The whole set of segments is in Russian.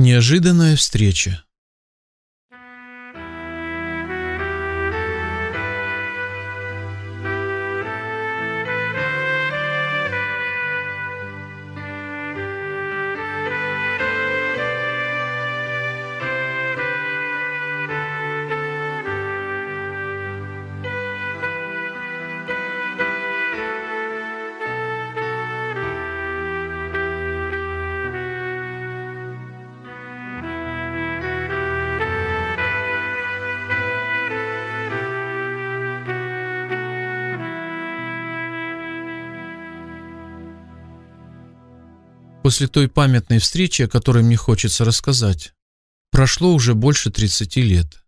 Неожиданная встреча. После той памятной встречи, о которой мне хочется рассказать, прошло уже больше 30 лет.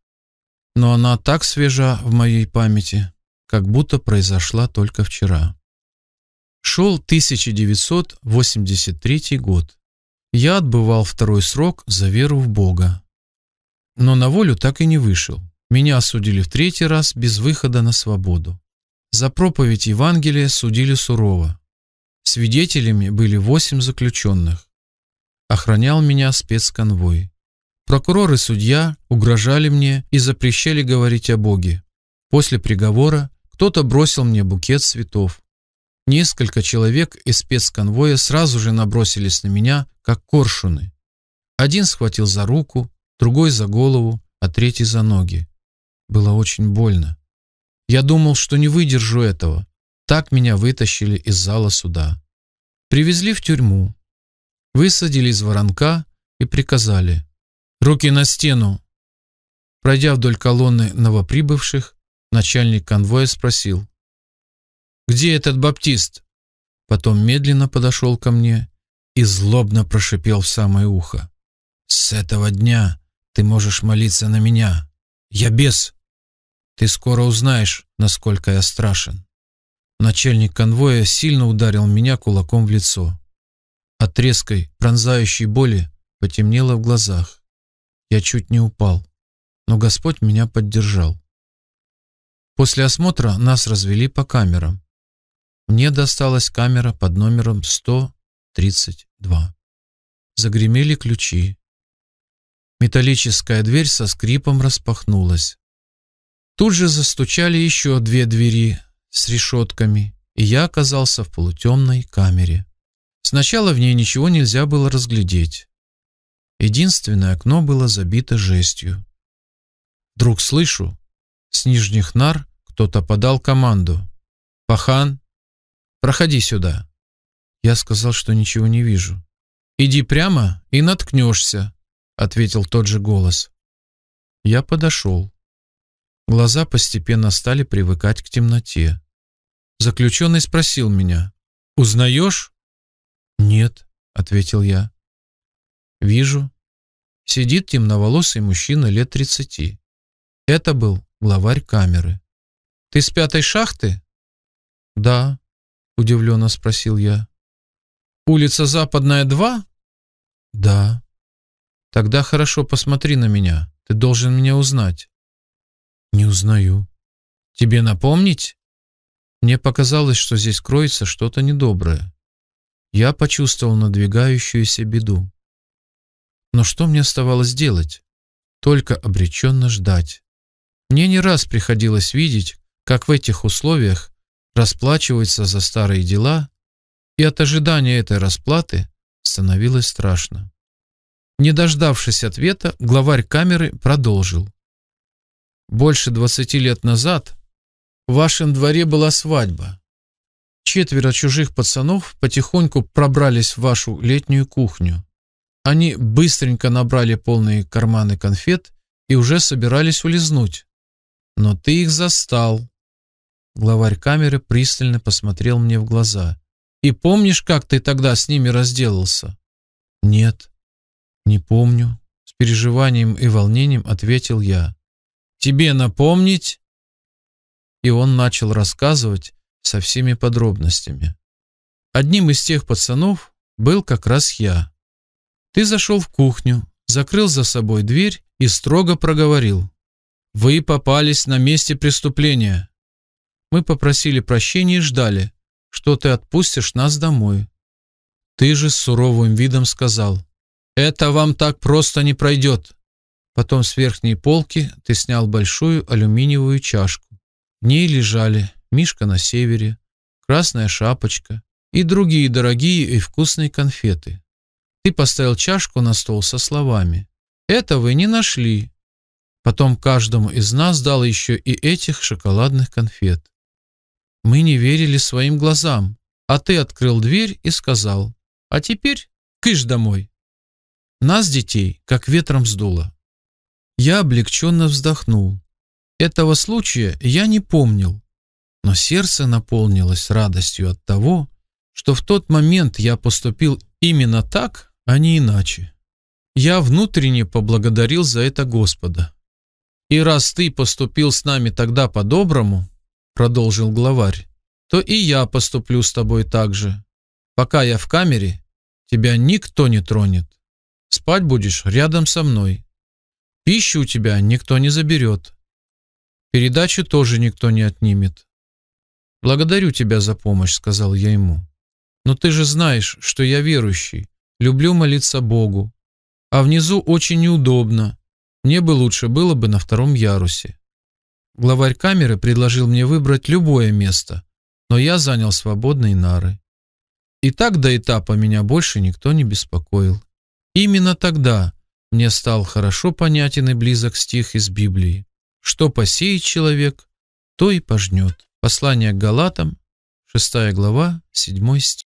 Но она так свежа в моей памяти, как будто произошла только вчера. Шел 1983 год. Я отбывал второй срок за веру в Бога. Но на волю так и не вышел. Меня осудили в третий раз без выхода на свободу. За проповедь Евангелия судили сурово. Свидетелями были восемь заключенных. Охранял меня спецконвой. Прокурор и судья угрожали мне и запрещали говорить о Боге. После приговора кто-то бросил мне букет цветов. Несколько человек из спецконвоя сразу же набросились на меня, как коршуны. Один схватил за руку, другой за голову, а третий за ноги. Было очень больно. Я думал, что не выдержу этого, так меня вытащили из зала суда. Привезли в тюрьму. Высадили из воронка и приказали. «Руки на стену!» Пройдя вдоль колонны новоприбывших, начальник конвоя спросил. «Где этот баптист?» Потом медленно подошел ко мне и злобно прошипел в самое ухо. «С этого дня ты можешь молиться на меня. Я бес. Ты скоро узнаешь, насколько я страшен». Начальник конвоя сильно ударил меня кулаком в лицо. От резкой, пронзающей боли потемнело в глазах. Я чуть не упал, но Господь меня поддержал. После осмотра нас развели по камерам. Мне досталась камера под номером 132. Загремели ключи. Металлическая дверь со скрипом распахнулась. Тут же застучали еще две двери, с решетками, и я оказался в полутемной камере. Сначала в ней ничего нельзя было разглядеть. Единственное окно было забито жестью. Вдруг слышу, с нижних нар кто-то подал команду. «Пахан, проходи сюда». Я сказал, что ничего не вижу. «Иди прямо и наткнешься», — ответил тот же голос. Я подошел. Глаза постепенно стали привыкать к темноте. Заключенный спросил меня, «Узнаешь?» «Нет», — ответил я. «Вижу». Сидит темноволосый мужчина лет тридцати. Это был главарь камеры. «Ты с пятой шахты?» «Да», — удивленно спросил я. «Улица Западная, 2?» «Да». «Тогда хорошо посмотри на меня. Ты должен меня узнать». «Не узнаю». «Тебе напомнить?» Мне показалось, что здесь кроется что-то недоброе. Я почувствовал надвигающуюся беду. Но что мне оставалось делать? Только обреченно ждать. Мне не раз приходилось видеть, как в этих условиях расплачиваются за старые дела, и от ожидания этой расплаты становилось страшно. Не дождавшись ответа, главарь камеры продолжил. Больше двадцати лет назад в вашем дворе была свадьба. Четверо чужих пацанов потихоньку пробрались в вашу летнюю кухню. Они быстренько набрали полные карманы конфет и уже собирались улизнуть. Но ты их застал. Главарь камеры пристально посмотрел мне в глаза. И помнишь, как ты тогда с ними разделался? Нет, не помню. С переживанием и волнением ответил я. Тебе напомнить?» И он начал рассказывать со всеми подробностями. Одним из тех пацанов был как раз я. Ты зашел в кухню, закрыл за собой дверь и строго проговорил. «Вы попались на месте преступления». Мы попросили прощения и ждали, что ты отпустишь нас домой. Ты же с суровым видом сказал, «Это вам так просто не пройдет. Потом с верхней полки ты снял большую алюминиевую чашку. В ней лежали «Мишка на севере», «Красная шапочка» и другие дорогие и вкусные конфеты. Ты поставил чашку на стол со словами «Это вы не нашли». Потом каждому из нас дал еще и этих шоколадных конфет. Мы не верили своим глазам, а ты открыл дверь и сказал «А теперь кыш домой». Нас, детей, как ветром сдуло. Я облегченно вздохнул. Этого случая я не помнил, но сердце наполнилось радостью от того, что в тот момент я поступил именно так, а не иначе. Я внутренне поблагодарил за это Господа. «И раз ты поступил с нами тогда по-доброму, — продолжил главарь, — то и я поступлю с тобой так же. Пока я в камере, тебя никто не тронет. Спать будешь рядом со мной. Пищу у тебя никто не заберет. Передачу тоже никто не отнимет. «Благодарю тебя за помощь», — сказал я ему. «Но ты же знаешь, что я верующий, люблю молиться Богу. А внизу очень неудобно. Мне бы лучше было бы на втором ярусе». Главарь камеры предложил мне выбрать любое место, но я занял свободные нары. И так до этапа меня больше никто не беспокоил. Именно тогда, мне стал хорошо понятен и близок стих из Библии. «Что посеет человек, то и пожнет». Послание к Галатам, 6 глава, 7 стих.